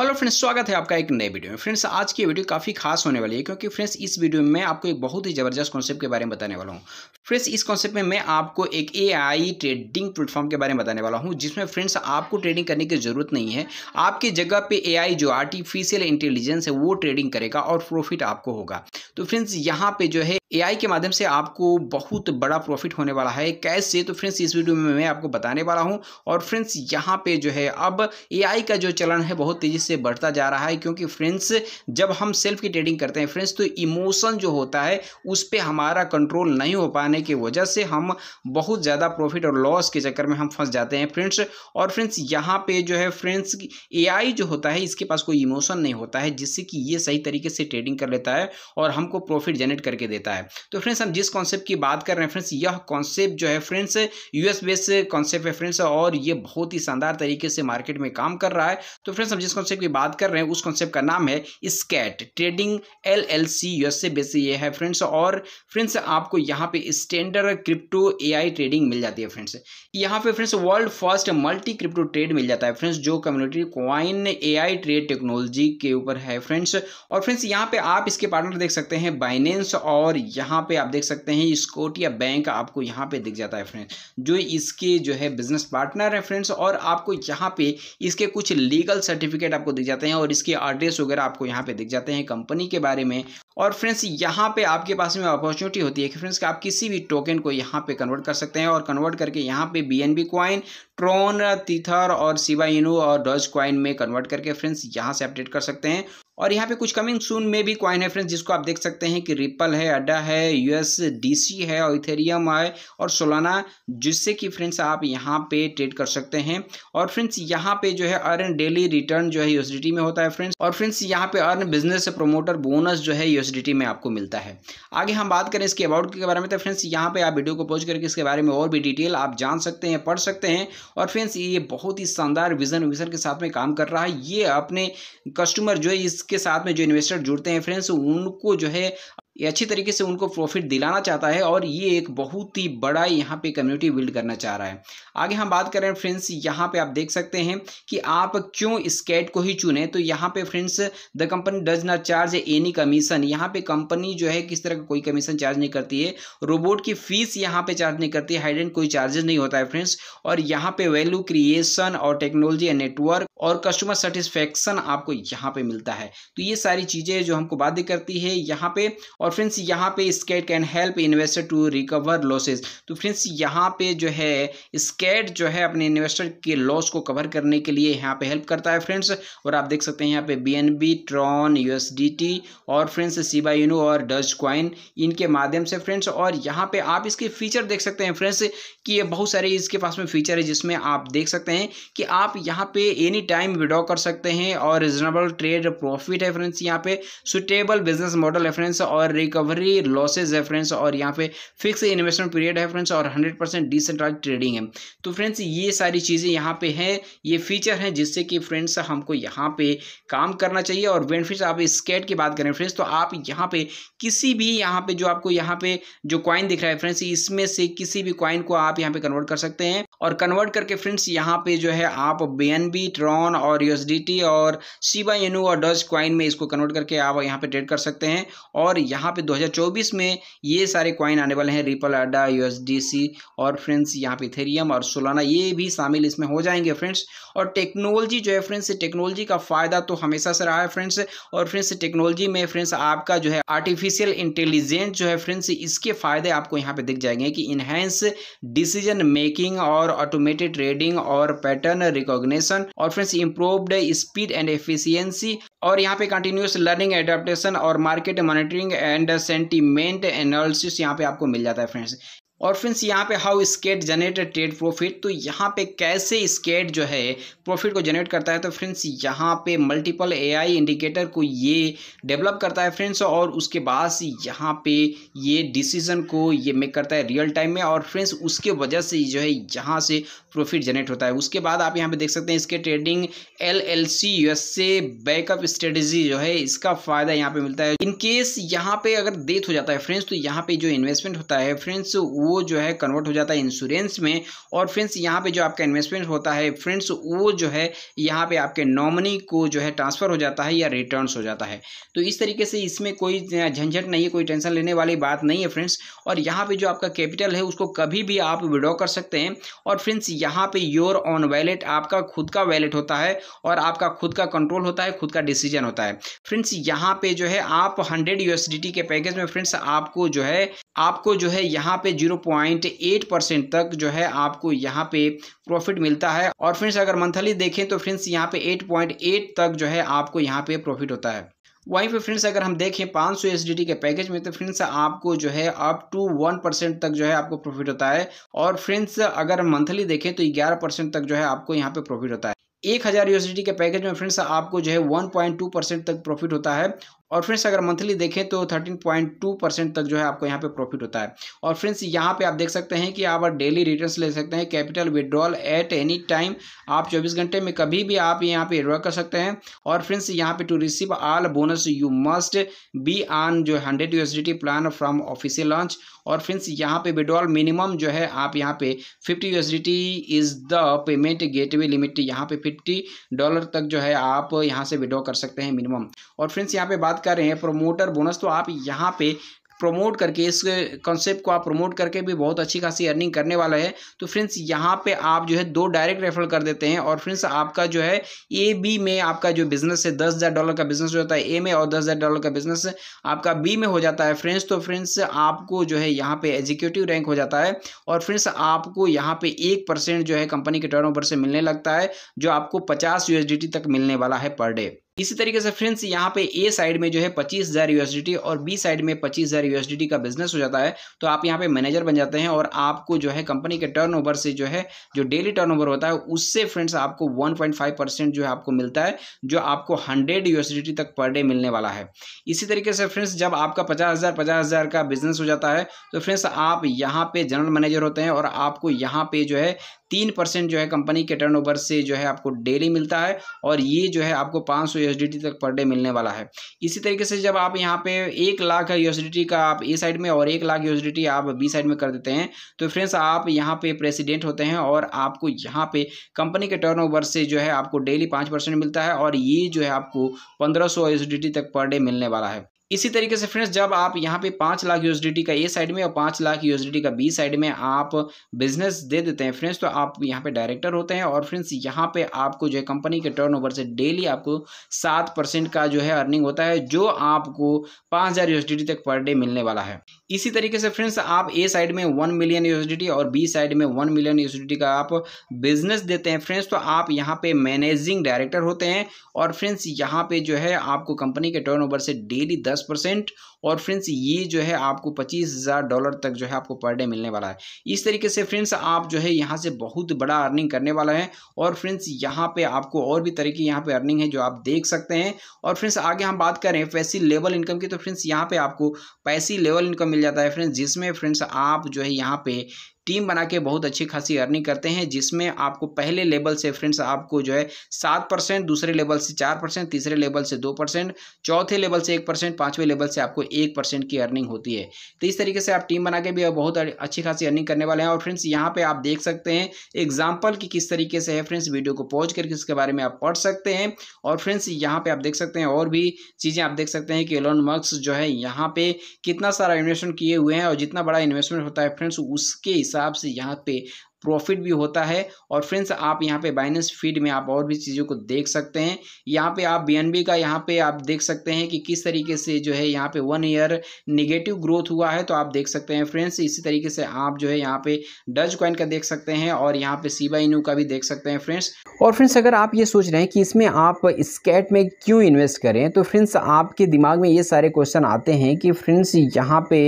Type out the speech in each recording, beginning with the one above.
hello friends स्वागत है आपका एक नए वीडियो में फ्रेंड्स आज की वीडियो काफ़ी खास होने वाली है क्योंकि फ्रेंड्स इस वीडियो में आपको एक बहुत ही ज़बरदस्त कॉन्सेप्ट के बारे में बताने वाला हूँ फ्रेंड्स इस कॉन्सेप्ट में मैं आपको एक एआई ट्रेडिंग प्लेटफॉर्म के बारे में बताने वाला हूँ जिसमें फ्रेंड्स आपको ट्रेडिंग करने की ज़रूरत नहीं है आपकी जगह पे ए जो आर्टिफिशियल इंटेलिजेंस है वो ट्रेडिंग करेगा और प्रॉफिट आपको होगा तो फ्रेंड्स यहाँ पे जो है एआई के माध्यम से आपको बहुत बड़ा प्रॉफिट होने वाला है कैसे तो फ्रेंड्स इस वीडियो में मैं आपको बताने वाला हूँ और फ्रेंड्स यहाँ पे जो है अब एआई का जो चलन है बहुत तेज़ी से बढ़ता जा रहा है क्योंकि फ्रेंड्स जब हम सेल्फ की ट्रेडिंग करते हैं फ्रेंड्स तो इमोशन जो होता है उस पर हमारा कंट्रोल नहीं हो पाने की वजह से हम बहुत ज़्यादा प्रॉफिट और लॉस के चक्कर में हम फंस जाते हैं फ्रेंड्स और फ्रेंड्स यहाँ पर जो है फ्रेंड्स एआई जो होता है इसके पास कोई इमोशन नहीं होता है जिससे कि ये सही तरीके से ट्रेडिंग कर लेता है और हमको प्रॉफिट जनरेट करके देता है तो फ्रेंड्स हम जिस कॉन्सेप्ट की बात कर रहे हैं फ्रेंड्स यह कॉन्सेप्ट जो है फ्रेंड्स यूएस बेस्ड कॉन्सेप्ट है फ्रेंड्स और ये बहुत ही शानदार तरीके से मार्केट में काम कर रहा है तो फ्रेंड्स हम जिस कॉन्सेप्ट कॉन्सेप्ट की बात कर रहे हैं उस कॉन्सेप्ट का नाम है Skat trading L L C USA base ये है फ्रेंड्स और फ्रेंड्स आपको यहाँ पे स्टैंडर्ड क्रिप्टो एआई ट्रेडिंग मिल जाती है फ्रेंड्स यहाँ पे friends world first multi crypto trade मिल जाता है फ्रेंड्स जो community coin AI trade technology के ऊपर है फ्रेंड्स और फ्रेंड्स यहाँ पे आप इसके पार्टनर देख सकते हैं बाइनेंस और यहाँ पे आप देख सकते हैं स्कोटिया बैंक आपको यहाँ पे दिख जाता है फ्रेंड्स जो इसके जो है बिजनेस पार्टनर है फ्रेंड्स और आपको यहाँ पे इसके कुछ लीगल सर्टिफिकेट आप आपको दिख जाते हैं और इसके एड्रेस वगैरह आपको यहाँ पे दिख जाते हैं कंपनी के बारे में और फ्रेंड्स यहाँ पे आपके पास में अपॉर्चुनिटी होती है कि फ्रेंड्स आप किसी भी टोकन को यहाँ पे कन्वर्ट कर सकते हैं और कन्वर्ट करके यहाँ पे B N B Tron tether और सिवा इनो और डॉज क्वाइन में कन्वर्ट करके फ्रेंड्स यहाँ से अपडेट कर सकते हैं और यहाँ पे कुछ कमिंग सून में भी क्वाइन है फ्रेंड्स जिसको आप देख सकते हैं कि रिपल है अड्डा है यूएसडीसी है और इथेरियम है और सोलाना जिससे कि फ्रेंड्स आप यहाँ पे ट्रेड कर सकते हैं और फ्रेंड्स यहाँ पे जो है अर्न डेली रिटर्न जो है यूएसडीटी में होता है फ्रेंड्स और फ्रेंड्स यहाँ पे अर्न बिजनेस प्रोमोटर बोनस जो है यूएसडीटी में आपको मिलता है आगे हम बात करें इसके अबाउट के बारे में तो फ्रेंड्स यहाँ पे आप वीडियो को पॉज करके इसके बारे में और भी डिटेल आप जान सकते हैं पढ़ सकते हैं और फ्रेंड्स ये बहुत ही शानदार विजन विजन के साथ में काम कर रहा है ये अपने कस्टमर जो है इसके साथ में जो इन्वेस्टर जुड़ते हैं फ्रेंड्स उनको जो है ये अच्छी तरीके से उनको प्रॉफिट दिलाना चाहता है और ये एक बहुत ही बड़ा यहाँ पे कम्युनिटी बिल्ड करना चाह रहा है आगे हम बात करें फ्रेंड्स यहाँ पे आप देख सकते हैं कि आप क्यों स्केट को ही चुने तो यहाँ पे friends the company does not charge any commission यहाँ पे कंपनी जो है किस तरह का कोई कमीशन चार्ज नहीं करती है रोबोट की फीस यहाँ पे चार्ज नहीं करती है एंड कोई चार्जेस नहीं होता है फ्रेंड्स और यहाँ पे वैल्यू क्रिएशन और टेक्नोलॉजी एंड नेटवर्क और कस्टमर सेटिस्फेक्शन आपको यहाँ पे मिलता है तो ये सारी चीज़ें जो हमको बाध्य करती है यहाँ पे और फ्रेंड्स यहाँ पे Skat can help investor to recover losses तो फ्रेंड्स यहाँ पे जो है स्केट जो है अपने इन्वेस्टर के लॉस को कवर करने के लिए यहाँ पे हेल्प करता है फ्रेंड्स और आप देख सकते हैं यहाँ पे B N B Tron U और फ्रेंड्स सीबा यूनो और डच क्वाइन इनके माध्यम से फ्रेंड्स और यहाँ पे आप इसके फीचर देख सकते हैं फ्रेंड्स कि ये बहुत सारे इसके पास में फीचर है जिसमें आप देख सकते हैं कि आप यहाँ पे एनी टाइम विड्रॉ कर सकते हैं और रिजनेबल ट्रेड प्रॉफिट है फ्रेंड्स यहाँ पे सुटेबल बिजनेस मॉडल है फ्रेंड्स और रिकवरी लॉसेज है फ्रेंड्स और यहाँ पे फिक्स इन्वेस्टमेंट पीरियड है फ्रेंड्स और हंड्रेड परसेंट डिसेंट्राइज ट्रेडिंग है तो फ्रेंड्स ये सारी चीज़ें यहाँ पे हैं ये फीचर हैं जिससे कि फ्रेंड्स हमको यहाँ पे काम करना चाहिए और बेनिफिट्स आप स्केट की बात करें फ्रेंड्स तो आप यहाँ पे किसी भी यहाँ पे जो आपको यहाँ पे जो कॉइन दिख रहा है फ्रेंड्स इसमें से किसी भी कॉइन को आप यहाँ पे कन्वर्ट कर सकते हैं और कन्वर्ट करके फ्रेंड्स यहाँ पे जो है आप बी एन बी ट्रॉन और यू और सी बाई एनू और डच क्वाइन में इसको कन्वर्ट करके आप यहाँ पे ट्रेड कर सकते हैं और यहाँ पे 2024 में ये सारे क्वाइन आने वाले हैं रिपल अड्डा यू और फ्रेंड्स यहाँ पे थेरियम और सोलाना ये भी शामिल इसमें हो जाएंगे फ्रेंड्स और टेक्नोलॉजी जो है फ्रेंड्स टेक्नोलॉजी का फ़ायदा तो हमेशा से रहा है फ्रेंड्स और फ्रेंड्स टेक्नोलॉजी में फ्रेंड्स आपका जो है आर्टिफिशियल इंटेलिजेंस जो है फ्रेंड्स इसके फ़ायदे आपको यहाँ पे दिख जाएंगे कि इन्हेंस डिसीजन मेकिंग और और ऑटोमेटेड ट्रेडिंग और पैटर्न रिकॉग्निशन और friends improved speed and efficiency और यहाँ पे कंटिन्यूस लर्निंग एडेप्टेशन और market monitoring and sentiment analysis यहाँ पे आपको मिल जाता है फ्रेंड्स और फ्रेंड्स यहाँ पे how Skat generated trade profit तो यहाँ पे कैसे स्केट जो है प्रॉफिट को जनरेट करता है तो फ्रेंड्स यहाँ पे मल्टीपल एआई इंडिकेटर को ये डेवलप करता है फ्रेंड्स और उसके बाद यहाँ पे ये डिसीजन को ये मेक करता है रियल टाइम में और फ्रेंड्स उसके वजह से जो है यहाँ से प्रॉफिट जनरेट होता है उसके बाद आप यहाँ पर देख सकते हैं इसके trading L L C USA backup strategy जो है इसका फायदा यहाँ पे मिलता है इनकेस यहाँ पे अगर डेथ हो जाता है फ्रेंड्स तो यहाँ पे जो इन्वेस्टमेंट होता है फ्रेंड्स वो जो है कन्वर्ट हो जाता है इंश्योरेंस में और फ्रेंड्स यहाँ पे जो आपका इन्वेस्टमेंट होता है फ्रेंड्स वो जो है यहाँ पे आपके नॉमनी को जो है ट्रांसफ़र हो जाता है या रिटर्न्स हो जाता है तो इस तरीके से इसमें कोई झंझट नहीं है कोई टेंशन लेने वाली बात नहीं है फ्रेंड्स और यहाँ पर जो आपका कैपिटल है उसको कभी भी आप विड्रॉ कर सकते हैं और फ्रेंड्स यहाँ पर योर ऑन वैलेट आपका खुद का वैलेट होता है और आपका खुद का कंट्रोल होता है खुद का डिसीजन होता है फ्रेंड्स यहाँ पर जो है आप हंड्रेड यूएसडीटी के पैकेज में फ्रेंड्स आपको जो है आपको जो है यहाँ पे 0.8 परसेंट तक जो है आपको यहाँ पे प्रॉफिट मिलता है और फ्रेंड्स अगर मंथली देखें तो फ्रेंड्स यहाँ पे 8.8 तक जो है आपको यहाँ पे प्रॉफिट होता है वहीं पे फ्रेंड्स अगर हम देखें 500 सौ के पैकेज में तो फ्रेंड्स आपको जो है अप टू 1 परसेंट तक जो है आपको प्रॉफिट होता है और फ्रेंड्स अगर मंथली देखें तो ग्यारह परसेंट तक जो है आपको यहाँ पे प्रॉफिट होता है एक हज़ार के पैकेज में फ्रेंड्स आपको जो है 1.2 परसेंट तक प्रॉफिट होता है और फ्रेंड्स अगर मंथली देखें तो 13.2 परसेंट तक जो है आपको यहाँ पे प्रॉफिट होता है और फ्रेंड्स यहाँ पे आप देख सकते हैं कि आप डेली रिटर्न्स ले सकते हैं capital withdrawal at any time आप 24 घंटे में कभी भी आप यहाँ पे विड्रॉ कर सकते हैं और फ्रेंड्स यहाँ पे to receive all bonus you must be on जो hundred U plan from official launch और फ्रेंड्स यहाँ पे विड्रॉल मिनिमम जो है आप यहाँ पे fifty USDT is the payment gateway limit यहाँ पे फिफ्टी डॉलर तक जो है आप यहाँ से विड्रॉ कर सकते हैं मिनिमम और फ्रेंड्स यहाँ पे बात कर रहे हैं प्रोमोटर बोनस तो आप यहाँ पे प्रमोट करके इस कॉन्सेप्ट को आप प्रमोट करके भी बहुत अच्छी खासी अर्निंग करने वाला है तो फ्रेंड्स यहाँ पे आप जो है दो डायरेक्ट रेफर कर देते हैं और फ्रेंड्स आपका जो है ए बी में आपका जो बिजनेस है दस हज़ार डॉलर का बिजनेस हो जाता है ए में और दस हज़ार डॉलर का बिजनेस आपका बी में हो जाता है फ्रेंड्स तो फ्रेंड्स आपको जो है यहाँ पर एग्जीक्यूटिव रैंक हो जाता है और फ्रेंड्स आपको यहाँ पर एक परसेंट जो है कंपनी के टर्न से मिलने लगता है जो आपको पचास यू तक मिलने वाला है पर डे इसी तरीके से फ्रेंड्स यहाँ पे ए साइड में जो है पच्चीस हज़ार यूएसडीटी और बी साइड में पच्चीस हज़ार यूएसडीटी का बिजनेस हो जाता है तो आप यहाँ पे मैनेजर बन जाते हैं और आपको जो है कंपनी के टर्नओवर से जो है जो डेली टर्नओवर होता है उससे फ्रेंड्स आपको 1.5 परसेंट जो है आपको मिलता है जो आपको हंड्रेड यूएसडीटी तक पर डे मिलने वाला है इसी तरीके से फ्रेंड्स जब आपका पचास हज़ार पचास हज़ार का बिजनेस हो जाता है तो फ्रेंड्स आप यहाँ पे जनरल मैनेजर होते हैं और आपको यहाँ पे जो है तीन परसेंट जो है कंपनी के टर्नओवर से जो है आपको डेली मिलता है और ये जो है आपको पाँच सौ तक पर डे मिलने वाला है इसी तरीके से जब आप यहाँ पे एक लाख यूएसडीटी का आप ए साइड में और एक लाख यू आप बी साइड में कर देते हैं तो फ्रेंड्स आप यहाँ पे प्रेसिडेंट होते हैं और आपको यहाँ पे कंपनी के टर्न से जो है आपको डेली पाँच परसेंट मिलता है और ये जो है आपको पंद्रह सौ तक पर डे मिलने वाला है इसी तरीके से फ्रेंड्स जब आप यहाँ पे पाँच लाख यूएसडीटी का ए साइड में और पाँच लाख यूएसडीटी का बी साइड में आप बिजनेस दे देते हैं फ्रेंड्स तो आप यहाँ पे डायरेक्टर होते हैं और फ्रेंड्स यहाँ पे आपको जो है कंपनी के टर्नओवर से डेली आपको सात परसेंट का जो है अर्निंग होता है जो आपको पाँच हज़ार यूएसडीटी तक पर डे मिलने वाला है इसी तरीके से फ्रेंड्स आप ए साइड में वन मिलियन यूएसडीटी और बी साइड में वन मिलियन यूएसडीटी का आप बिजनेस देते हैं फ्रेंड्स तो आप यहाँ पे मैनेजिंग डायरेक्टर होते हैं और फ्रेंड्स यहाँ पे जो है आपको कंपनी के टर्नओवर से डेली दस 10% और फ्रेंड्स ये जो है आपको पच्चीस हज़ार डॉलर तक जो है आपको पर डे मिलने वाला है इस तरीके से फ्रेंड्स आप जो है यहाँ से बहुत बड़ा अर्निंग करने वाला है और फ्रेंड्स यहाँ पे आपको और भी तरीके यहाँ पे अर्निंग है जो आप देख सकते हैं और फ्रेंड्स आगे हम बात करें पैसी लेवल इनकम की तो फ्रेंड्स यहाँ पे आपको पैसी लेवल इनकम मिल जाता है फ्रेंड्स जिसमें फ्रेंड्स आप जो है यहाँ पे टीम बना के बहुत अच्छी खासी अर्निंग करते हैं जिसमें आपको पहले लेवल से फ्रेंड्स आपको जो है सात परसेंट दूसरे लेवल से चार परसेंट तीसरे लेवल से दो परसेंट चौथे लेवल से एक परसेंट पाँचवें लेवल से आपको एक परसेंट की अर्निंग होती है तो इस तरीके से आप टीम बना के भी बहुत अच्छी खासी अर्निंग करने वाले हैं और फ्रेंड्स यहाँ पे आप देख सकते हैं एग्जाम्पल की किस तरीके से है फ्रेंड्स वीडियो को पॉज करके इसके बारे में आप पढ़ सकते हैं और फ्रेंड्स यहाँ पे आप देख सकते हैं और भी चीज़ें आप देख सकते हैं कि एलोन मक्स जो है यहाँ पे कितना सारा इन्वेस्टमेंट किए हुए हैं और जितना बड़ा इन्वेस्टमेंट होता है फ्रेंड्स उसके हिसाब से यहाँ पे प्रॉफिट भी होता है और फ्रेंड्स आप यहाँ पे बाइनेंस फीड में आप और भी चीज़ों को देख सकते हैं यहाँ पे आप बी का यहाँ पे आप देख सकते हैं कि किस तरीके से जो है यहाँ पे वन ईयर निगेटिव ग्रोथ हुआ है तो आप देख सकते हैं फ्रेंड्स इसी तरीके से आप जो है यहाँ पे डज कॉइन का देख सकते हैं और यहाँ पे सीबा इनू का भी देख सकते हैं फ्रेंड्स और फ्रेंड्स अगर आप ये सोच रहे हैं कि इसमें आप स्केट में क्यों इन्वेस्ट करें तो फ्रेंड्स आपके दिमाग में ये सारे क्वेश्चन आते हैं कि फ्रेंड्स यहाँ पे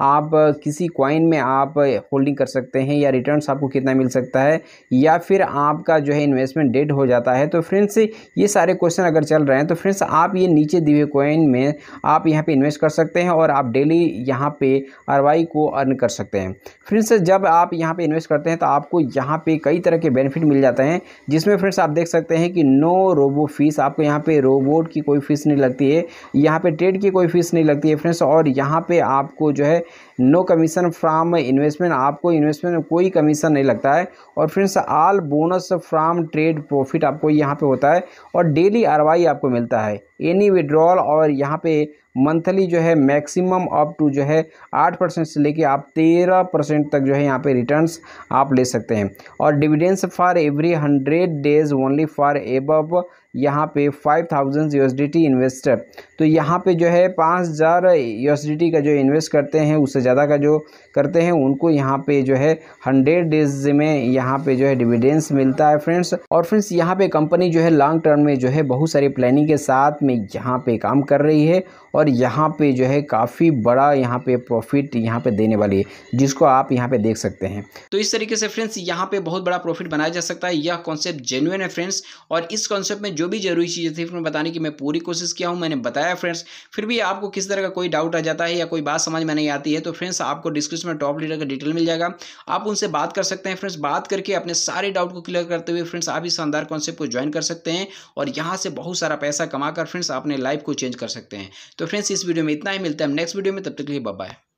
आप किसी कॉइन में आप होल्डिंग कर सकते हैं या रिटर्न्स आपको कितना मिल सकता है या फिर आपका जो है इन्वेस्टमेंट डेड हो जाता है तो फ्रेंड्स ये सारे क्वेश्चन अगर चल रहे हैं तो फ्रेंड्स आप ये नीचे दिए हुए कॉइन में आप यहाँ पे इन्वेस्ट कर सकते हैं और आप डेली यहाँ पे आरवाई को अर्न कर सकते हैं फ्रेंड्स जब आप यहाँ पर इन्वेस्ट करते हैं तो आपको यहाँ पर कई तरह के बेनिफिट मिल जाते हैं जिसमें फ्रेंड्स आप देख सकते हैं कि नो रोबो फीस आपको यहाँ पर रोबोट की कोई फीस नहीं लगती है यहाँ पे ट्रेड की कोई फीस नहीं लगती है फ्रेंड्स और यहाँ पे आपको जो है नो कमीशन फ्राम इन्वेस्टमेंट आपको इन्वेस्टमेंट में कोई कमीशन नहीं लगता है और friends all bonus from trade profit आपको यहाँ पे होता है और डेली आर आपको मिलता है एनी विड्रॉल और यहाँ पे मंथली जो है मैक्सिमम अप टू जो है आठ परसेंट से लेके आप तेरह परसेंट तक जो है यहाँ पे रिटर्न्स आप ले सकते हैं और dividends for every hundred days only for above यहाँ पे फाइव थाउजेंड यू इन्वेस्टर तो यहाँ पे जो है पाँच हज़ार यूएसडीटी का जो इन्वेस्ट करते हैं उससे ज़्यादा का जो करते हैं उनको यहाँ पे जो है हंड्रेड डेज में यहाँ पे जो है डिविडेंस मिलता है फ्रेंड्स और फ्रेंड्स यहाँ पे कंपनी जो है लॉन्ग टर्म में जो है बहुत सारी प्लानिंग के साथ में यहाँ पे काम कर रही है और यहाँ पे जो है काफ़ी बड़ा यहाँ पे प्रॉफिट यहाँ पे देने वाली है जिसको आप यहाँ पे देख सकते हैं तो इस तरीके से फ्रेंड्स यहाँ पे बहुत बड़ा प्रॉफिट बनाया जा सकता है यह कॉन्सेप्ट जेनुअन है फ्रेंड्स और इस कॉन्सेप्ट में जो भी जरूरी चीज़ें थी फिर बताने की मैं पूरी कोशिश किया हूँ मैंने बताया है फ्रेंड्स फिर भी आपको किस तरह का कोई डाउट आ जाता है या कोई बात समझ में नहीं आती है तो फ्रेंड्स आपको डिस्क्रिप्शन में टॉप लीडर का डिटेल मिल जाएगा आप उनसे बात कर सकते हैं फ्रेंड्स बात करके अपने सारे डाउट को क्लियर करते हुए फ्रेंड्स आप इस शानदार कॉन्सेप्ट को ज्वाइन कर सकते हैं और यहाँ से बहुत सारा पैसा कमाकर फ्रेंड्स अपने लाइफ को चेंज कर सकते हैं तो फ्रेंड्स इस वीडियो में इतना ही मिलता है नेक्स्ट वीडियो में तब तक के लिए बाय